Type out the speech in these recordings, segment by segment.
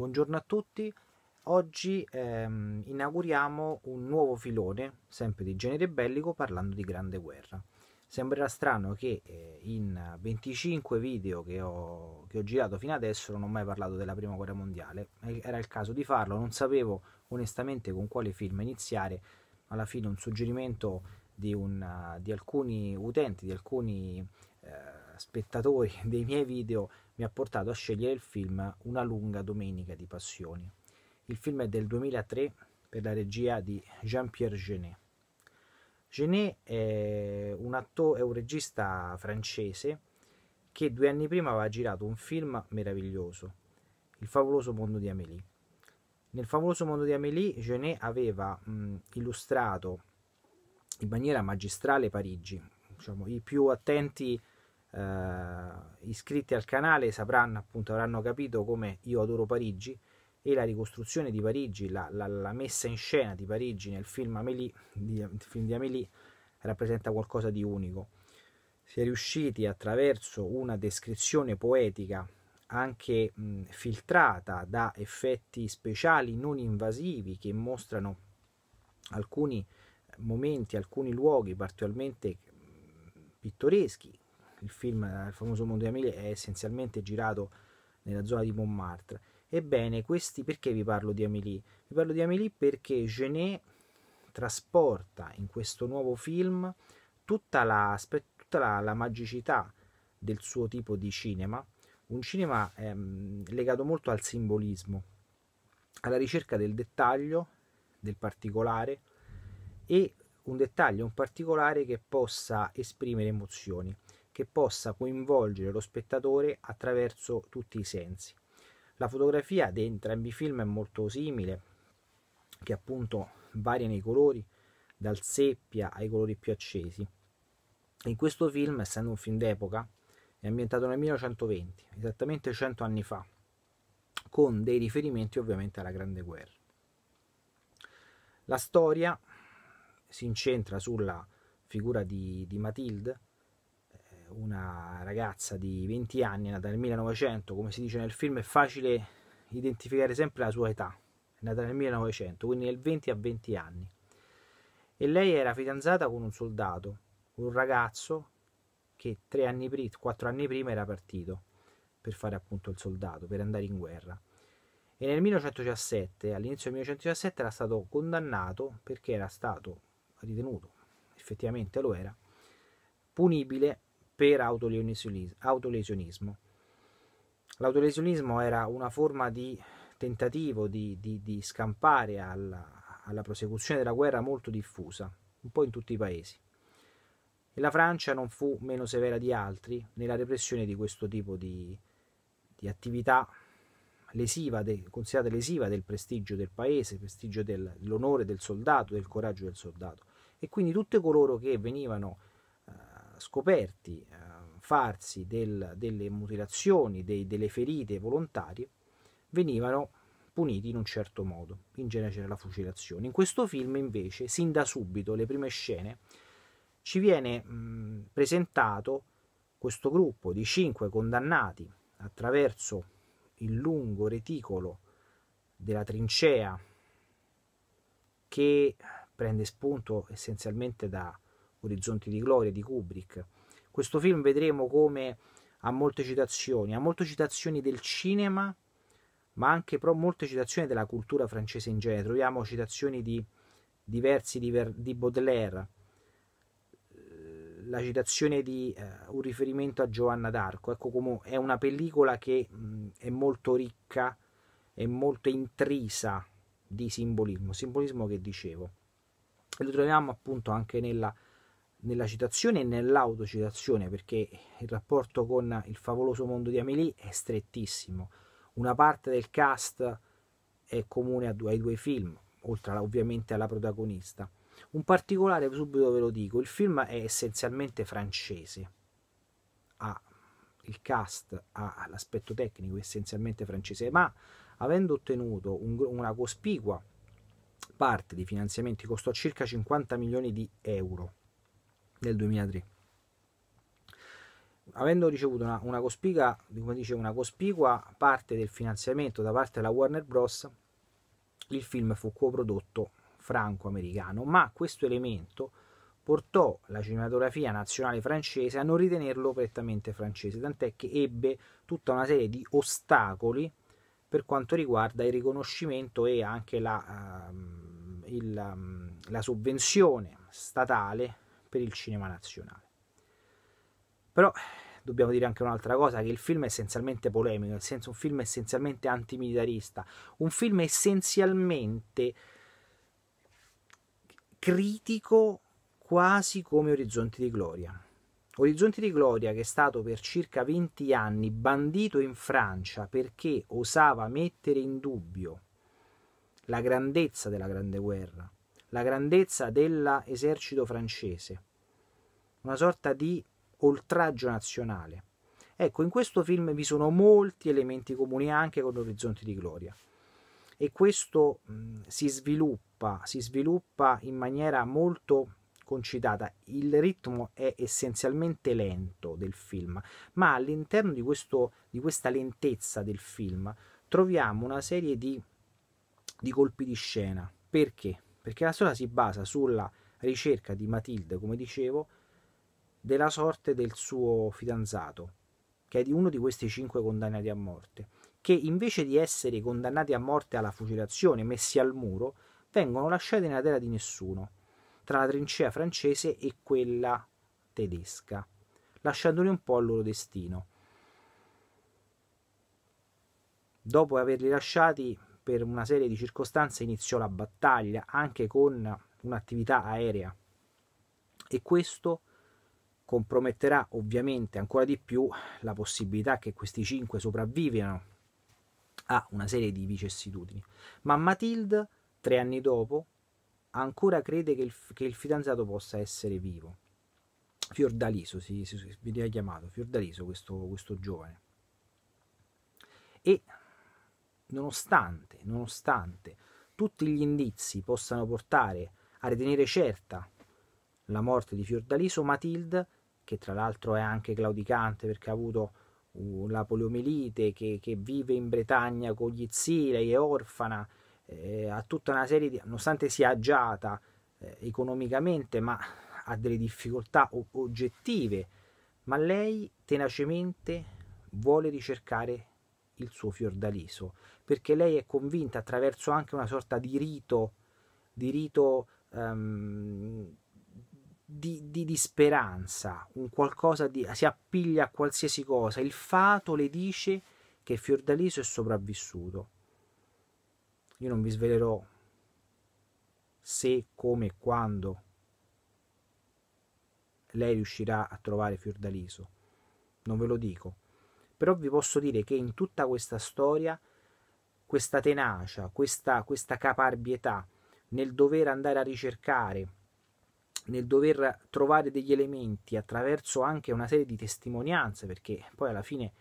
Buongiorno a tutti, oggi ehm, inauguriamo un nuovo filone, sempre di genere bellico, parlando di Grande Guerra. Sembrerà strano che eh, in 25 video che ho, che ho, girato fino adesso non ho mai parlato della Prima Guerra Mondiale, era il caso di farlo, non sapevo onestamente con quale film iniziare, alla fine un suggerimento di, un, di alcuni utenti, di alcuni eh, spettatori dei miei video mi ha portato a scegliere il film Una lunga domenica di passioni. Il film è del 2003 per la regia di Jean-Pierre Genet. Genet è un, atto- è un regista francese che due anni prima aveva girato un film meraviglioso, Il favoloso mondo di Amélie. Nel favoloso mondo di Amélie, Genet aveva mh, illustrato in maniera magistrale Parigi. Diciamo, I più attenti eh, iscritti al canale sapranno appunto, avranno capito come io adoro Parigi e la ricostruzione di Parigi, la, la, la messa in scena di Parigi nel film, Amélie, di, film di Amélie rappresenta qualcosa di unico. Si è riusciti attraverso una descrizione poetica anche mh, filtrata da effetti speciali non invasivi che mostrano alcuni momenti, alcuni luoghi particolarmente pittoreschi il film, il famoso mondo di Amelie, è essenzialmente girato nella zona di Montmartre. Ebbene, questi perché vi parlo di Amélie? Vi parlo di Amélie perché Genet trasporta in questo nuovo film tutta la, tutta la, la magicità del suo tipo di cinema, un cinema ehm, legato molto al simbolismo, alla ricerca del dettaglio, del particolare e un dettaglio, un particolare che possa esprimere emozioni che possa coinvolgere lo spettatore attraverso tutti i sensi. La fotografia di entrambi i film è molto simile, che appunto varia nei colori, dal seppia ai colori più accesi. In questo film, essendo un film d'epoca, è ambientato nel 1920, esattamente 100 anni fa, con dei riferimenti ovviamente alla Grande Guerra. La storia si incentra sulla figura di, di Matilde, una ragazza di 20 anni, nata nel 1900, come si dice nel film, è facile identificare sempre la sua età, è nata nel 1900, quindi nel 20 a 20 anni. E lei era fidanzata con un soldato, un ragazzo che tre anni prima, quattro anni prima era partito per fare appunto il soldato, per andare in guerra. E nel 1917, all'inizio del 1917, era stato condannato perché era stato ritenuto, effettivamente lo era, punibile per autolesionismo. L'autolesionismo era una forma di tentativo di, di, di scampare alla, alla prosecuzione della guerra molto diffusa, un po' in tutti i paesi. E la Francia non fu meno severa di altri nella repressione di questo tipo di, di attività lesiva de, considerata lesiva del prestigio del paese, prestigio del, dell'onore del soldato, del coraggio del soldato. E quindi tutti coloro che venivano scoperti eh, farsi del, delle mutilazioni, dei, delle ferite volontarie, venivano puniti in un certo modo, in genere c'era la fucilazione. In questo film invece, sin da subito, le prime scene, ci viene mh, presentato questo gruppo di cinque condannati attraverso il lungo reticolo della trincea che prende spunto essenzialmente da Orizzonti di Gloria di Kubrick. Questo film vedremo come ha molte citazioni, ha molte citazioni del cinema, ma anche però molte citazioni della cultura francese in genere. Troviamo citazioni di diversi di, Ver, di Baudelaire, eh, la citazione di uh, un riferimento a Giovanna d'Arco. Ecco come è una pellicola che mh, è molto ricca, è molto intrisa di simbolismo, simbolismo che dicevo. E lo troviamo appunto anche nella nella citazione e nell'autocitazione, perché il rapporto con il favoloso mondo di Amélie è strettissimo. Una parte del cast è comune ai due film, oltre ovviamente alla protagonista. Un particolare, subito ve lo dico, il film è essenzialmente francese. Ha il cast, ha l'aspetto tecnico essenzialmente francese, ma avendo ottenuto un, una cospicua parte di finanziamenti, costò circa 50 milioni di euro del 2003. Avendo ricevuto una, una, cospica, dice, una cospicua parte del finanziamento da parte della Warner Bros., il film fu coprodotto franco-americano, ma questo elemento portò la cinematografia nazionale francese a non ritenerlo prettamente francese, tant'è che ebbe tutta una serie di ostacoli per quanto riguarda il riconoscimento e anche la, uh, il, um, la, sovvenzione statale per il cinema nazionale. Però dobbiamo dire anche un'altra cosa, che il film è essenzialmente polemico, nel senso un film essenzialmente antimilitarista, un film essenzialmente critico quasi come Orizzonti di Gloria. Orizzonti di Gloria che è stato per circa 20 anni bandito in Francia perché osava mettere in dubbio la grandezza della Grande Guerra, la grandezza dell'esercito francese, una sorta di oltraggio nazionale. Ecco, in questo film vi sono molti elementi comuni anche con Orizzonti di Gloria e questo mh, mm, si sviluppa, si sviluppa in maniera molto concitata. Il ritmo è essenzialmente lento del film, ma all'interno di, questo, di questa lentezza del film troviamo una serie di, di colpi di scena. Perché? perché la storia si basa sulla ricerca di Matilde, come dicevo, della sorte del suo fidanzato, che è di uno di questi cinque condannati a morte, che invece di essere condannati a morte alla fucilazione, messi al muro, vengono lasciati nella terra di nessuno, tra la trincea francese e quella tedesca, lasciandoli un po' al loro destino. Dopo averli lasciati per una serie di circostanze iniziò la battaglia anche con un'attività aerea e questo comprometterà ovviamente ancora di più la possibilità che questi cinque sopravvivano a una serie di vicissitudini. Ma Matilde, tre anni dopo, ancora crede che il, che il fidanzato possa essere vivo. Fiordaliso si, si, si veniva chiamato, Fiordaliso questo, questo giovane. E nonostante, nonostante tutti gli indizi possano portare a ritenere certa la morte di Fiordaliso, Matilde, che tra l'altro è anche claudicante perché ha avuto uh, la poliomielite, che, che vive in Bretagna con gli zii, lei è orfana, eh, ha tutta una serie di... nonostante sia agiata eh, economicamente, ma ha delle difficoltà o- oggettive, ma lei tenacemente vuole ricercare il suo Fiordaliso perché lei è convinta attraverso anche una sorta di rito, di rito um, di, di, di, speranza, un qualcosa di, si appiglia a qualsiasi cosa. Il fato le dice che Fiordaliso è sopravvissuto. Io non vi svelerò se, come e quando lei riuscirà a trovare Fiordaliso. Non ve lo dico. Però vi posso dire che in tutta questa storia questa tenacia, questa, questa caparbietà nel dover andare a ricercare, nel dover trovare degli elementi attraverso anche una serie di testimonianze, perché poi alla fine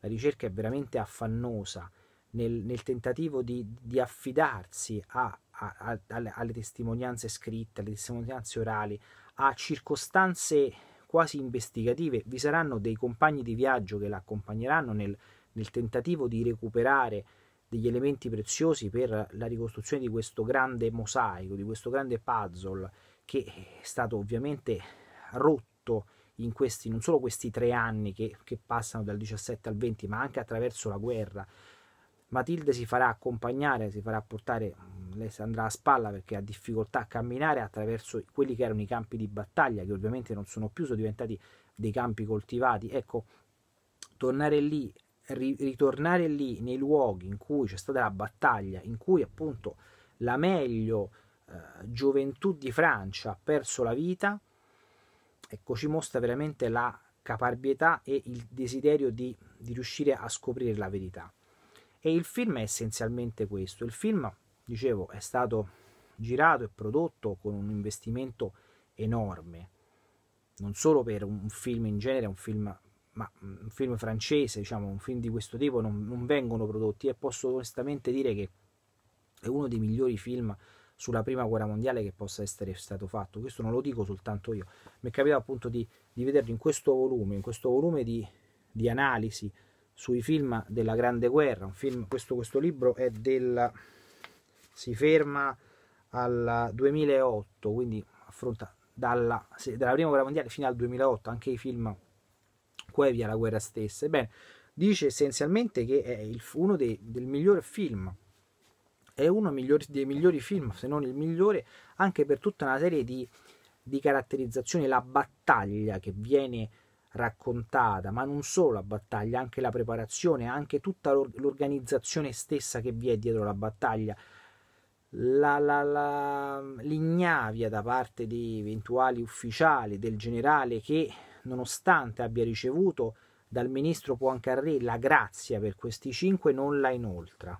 la ricerca è veramente affannosa nel, nel tentativo di, di affidarsi a, a, a, alle testimonianze scritte, alle testimonianze orali, a circostanze quasi investigative. Vi saranno dei compagni di viaggio che l'accompagneranno nel, nel tentativo di recuperare degli elementi preziosi per la ricostruzione di questo grande mosaico, di questo grande puzzle che è stato ovviamente rotto in questi, non solo questi tre anni che, che passano dal 17 al 20, ma anche attraverso la guerra. Matilde si farà accompagnare, si farà portare, mm, lei andrà a spalla perché ha difficoltà a camminare attraverso quelli che erano i campi di battaglia, che ovviamente non sono più, sono diventati dei campi coltivati. Ecco, tornare lì ritornare lì nei luoghi in cui c'è stata la battaglia, in cui appunto la meglio eh, gioventù di Francia ha perso la vita, ecco ci mostra veramente la caparbietà e il desiderio di, di riuscire a scoprire la verità. E il film è essenzialmente questo. Il film, dicevo, è stato girato e prodotto con un investimento enorme, non solo per un film in genere, un film ma mm, un film francese, diciamo, un film di questo tipo non, non vengono prodotti e posso onestamente dire che è uno dei migliori film sulla prima guerra mondiale che possa essere stato fatto. Questo non lo dico soltanto io. Mi è capitato appunto di, di vederlo in questo volume, in questo volume di, di analisi sui film della Grande Guerra. Film, questo, questo, libro è del. si ferma al 2008, quindi affronta dalla, dalla prima guerra mondiale fino al 2008 anche i film fu poi via la guerra stessa. Ebbene, dice essenzialmente che è il, uno dei, del miglior film, è uno migliori, dei migliori film, se non il migliore, anche per tutta una serie di, di caratterizzazioni, la battaglia che viene raccontata, ma non solo la battaglia, anche la preparazione, anche tutta l'organizzazione stessa che vi è dietro la battaglia, la, la, la, l'ignavia da parte di eventuali ufficiali, del generale che nonostante abbia ricevuto dal ministro Poincaré la grazia per questi cinque, non la inoltra.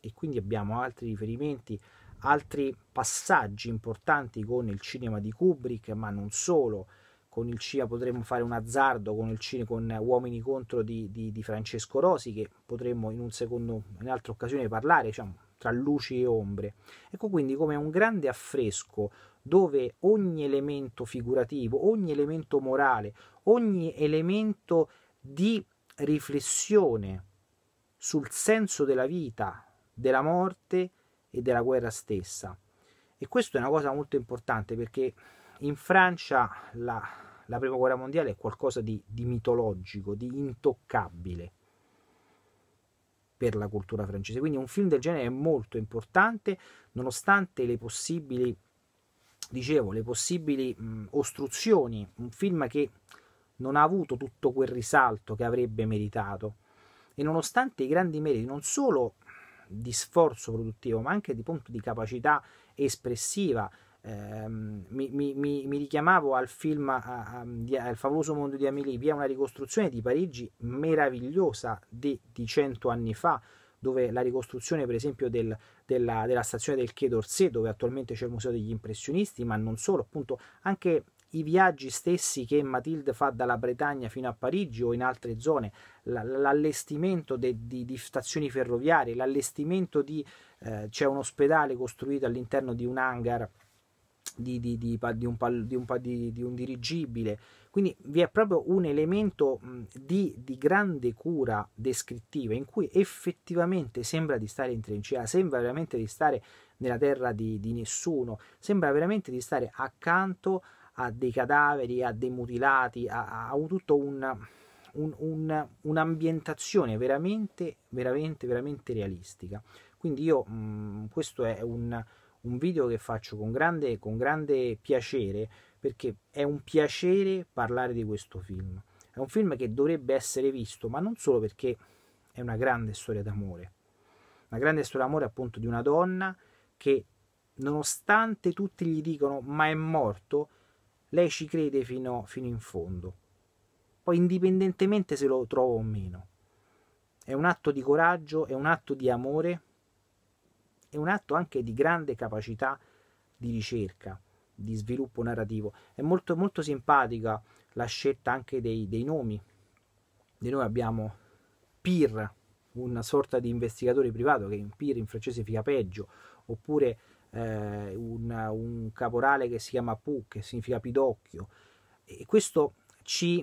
E quindi abbiamo altri riferimenti, altri passaggi importanti con il cinema di Kubrick, ma non solo. Con il CIA potremmo fare un azzardo con, il cinema, con Uomini contro di, di, di Francesco Rosi, che potremmo in, un secondo, in un'altra occasione parlare, diciamo, tra luci e ombre. Ecco quindi come un grande affresco dove ogni elemento figurativo, ogni elemento morale, ogni elemento di riflessione sul senso della vita, della morte e della guerra stessa. E questo è una cosa molto importante perché in Francia la, la prima guerra mondiale è qualcosa di, di mitologico, di intoccabile per la cultura francese. Quindi un film del genere è molto importante nonostante le possibili dicevo, le possibili mh, ostruzioni, un film che non ha avuto tutto quel risalto che avrebbe meritato e nonostante i grandi meriti non solo di sforzo produttivo ma anche di, punto, di capacità espressiva, eh, mi, mi, mi, richiamavo al film a, a, a, Al favoloso mondo di Amélie, vi è una ricostruzione di Parigi meravigliosa di, di cento anni fa, dove la ricostruzione per esempio del, della, della, stazione del Quai d'Orsay dove attualmente c'è il museo degli impressionisti ma non solo appunto anche i viaggi stessi che Matilde fa dalla Bretagna fino a Parigi o in altre zone, l'allestimento de, di, di, stazioni ferroviarie, l'allestimento di eh, c'è un ospedale costruito all'interno di un hangar di, di, di, di, un, pal, di, un, di, di un dirigibile. Quindi vi è proprio un elemento di, di, grande cura descrittiva in cui effettivamente sembra di stare in trincea, sembra veramente di stare nella terra di, di nessuno, sembra veramente di stare accanto a dei cadaveri, a dei mutilati, ha tutto un, un, un, un'ambientazione veramente, veramente, veramente realistica. Quindi io, mh, questo è un, un video che faccio con grande, con grande piacere perché è un piacere parlare di questo film. È un film che dovrebbe essere visto, ma non solo perché è una grande storia d'amore. Una grande storia d'amore appunto di una donna che nonostante tutti gli dicano ma è morto, lei ci crede fino, fino in fondo. Poi indipendentemente se lo trova o meno. È un atto di coraggio, è un atto di amore è un atto anche di grande capacità di ricerca, di sviluppo narrativo. È molto, molto simpatica la scelta anche dei, dei nomi. Di noi abbiamo Pir, una sorta di investigatore privato che in Pir in francese fica peggio, oppure eh, un, un, caporale che si chiama Pou, che significa pidocchio. E questo ci,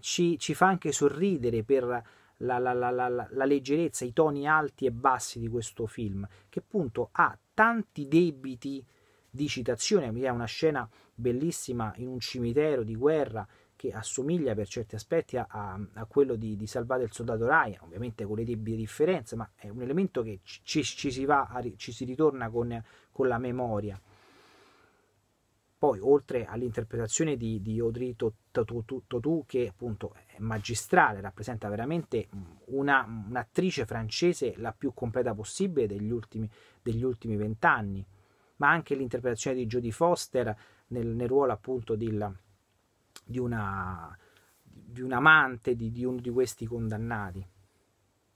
ci, ci fa anche sorridere per la, la, la, la, leggerezza, i toni alti e bassi di questo film, che appunto ha tanti debiti di citazione, è una scena bellissima in un cimitero di guerra che assomiglia per certi aspetti a, a, quello di, di Salvate il soldato Ryan, ovviamente con le debite differenze, ma è un elemento che ci, ci si, va, ci si ritorna con, con la memoria. Poi, oltre all'interpretazione di, di Audrey Tautou, che appunto è magistrale, rappresenta veramente una, un'attrice francese la più completa possibile degli ultimi vent'anni, ma anche l'interpretazione di Jodie Foster nel, nel ruolo appunto di, di, una, di, un amante di, di uno di questi condannati.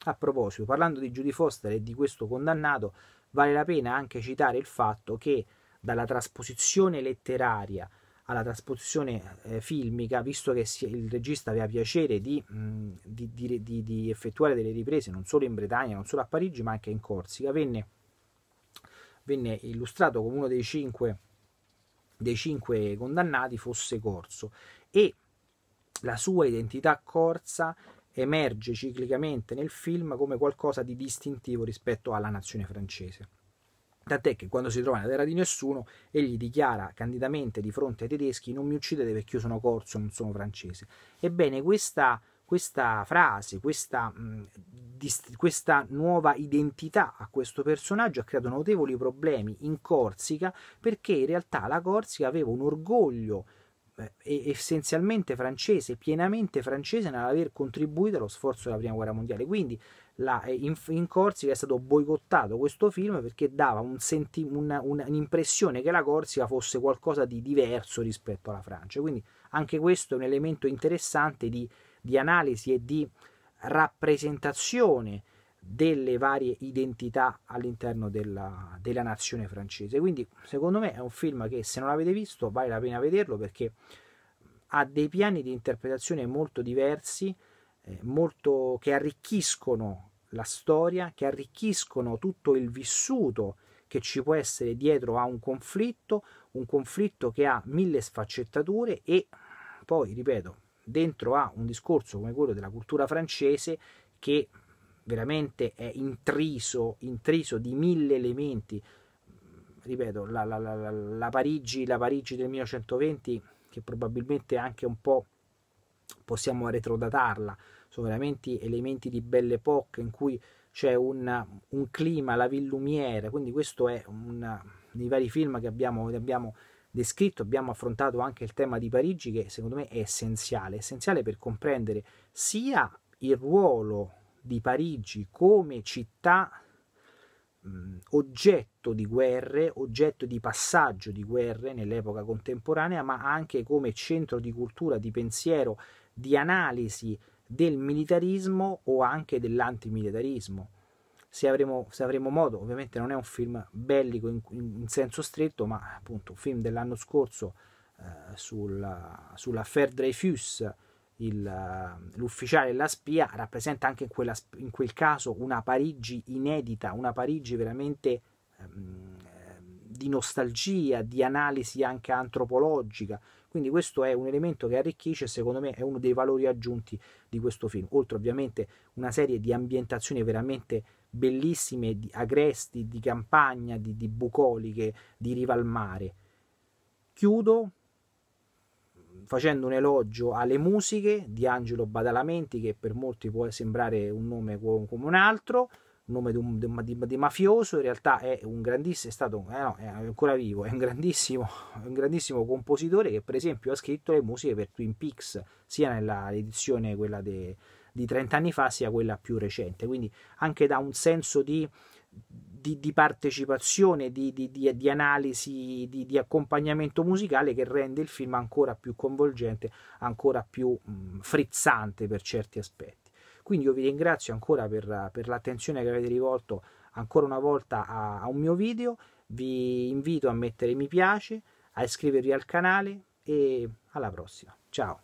A proposito, parlando di Judy Foster e di questo condannato, vale la pena anche citare il fatto che dalla trasposizione letteraria alla trasposizione eh, filmica, visto che si, il regista aveva piacere di, mh, di, di, di, effettuare delle riprese non solo in Bretagna, non solo a Parigi, ma anche in Corsica, venne, venne illustrato come uno dei cinque, dei cinque condannati fosse corso e la sua identità corsa emerge ciclicamente nel film come qualcosa di distintivo rispetto alla nazione francese. Tant'è che quando si trova nella terra di nessuno, egli dichiara candidamente di fronte ai tedeschi non mi uccidete perché io sono corso, non sono francese. Ebbene, questa, questa frase, questa, mh, dist- questa, nuova identità a questo personaggio ha creato notevoli problemi in Corsica perché in realtà la Corsica aveva un orgoglio eh, essenzialmente francese, pienamente francese nell'aver contribuito allo sforzo della prima guerra mondiale. Quindi la, eh, in, in, Corsica è stato boicottato questo film perché dava un senti, una, una, un'impressione che la Corsica fosse qualcosa di diverso rispetto alla Francia. Quindi anche questo è un elemento interessante di, di analisi e di rappresentazione delle varie identità all'interno della, della, nazione francese. Quindi, secondo me, è un film che se non l'avete visto vale la pena vederlo perché ha dei piani di interpretazione molto diversi, eh, molto, che arricchiscono la storia, che arricchiscono tutto il vissuto che ci può essere dietro a un conflitto, un conflitto che ha mille sfaccettature e poi, ripeto, dentro a un discorso come quello della cultura francese che veramente è intriso, intriso di mille elementi. Ripeto, la, la, la, la, Parigi, la Parigi del 1920, che probabilmente anche un po' possiamo retrodatarla, sono veramente elementi di Belle Époque in cui c'è un, un clima, la villumiere, quindi questo è un, nei vari film che abbiamo, abbiamo descritto, abbiamo affrontato anche il tema di Parigi che secondo me è essenziale, essenziale per comprendere sia il ruolo di Parigi come città mh, oggetto di guerre, oggetto di passaggio di guerre nell'epoca contemporanea, ma anche come centro di cultura, di pensiero, di analisi del militarismo o anche dell'antimilitarismo. Se avremo, se avremo, modo, ovviamente non è un film bellico in, in senso stretto, ma appunto un film dell'anno scorso eh, sulla, sulla Fair Dreyfus il, eh, l'ufficiale della spia rappresenta anche in, quella, in, quel caso una Parigi inedita, una Parigi veramente ehm, di nostalgia, di analisi anche antropologica. Quindi questo è un elemento che arricchisce e secondo me è uno dei valori aggiunti di questo film, oltre ovviamente una serie di ambientazioni veramente bellissime, di agresti, di campagna, di, di bucoliche, di riva al mare. Chiudo facendo un elogio alle musiche di Angelo Badalamenti, che per molti può sembrare un nome come un altro, un nome di, un, di, di mafioso, in realtà è un grandissimo, è stato, eh no, è ancora vivo, è un, grandissimo, un grandissimo compositore che per esempio ha scritto le musiche per Twin Peaks, sia nell'edizione quella de, di 30 anni fa, sia quella più recente, quindi anche da un senso di di, di partecipazione, di, di analisi, di, accompagnamento musicale che rende il film ancora più coinvolgente, ancora più mh, frizzante per certi aspetti. Quindi io vi ringrazio ancora per, per l'attenzione che avete rivolto ancora una volta a, a un mio video, vi invito a mettere mi piace, a iscrivervi al canale e alla prossima. Ciao!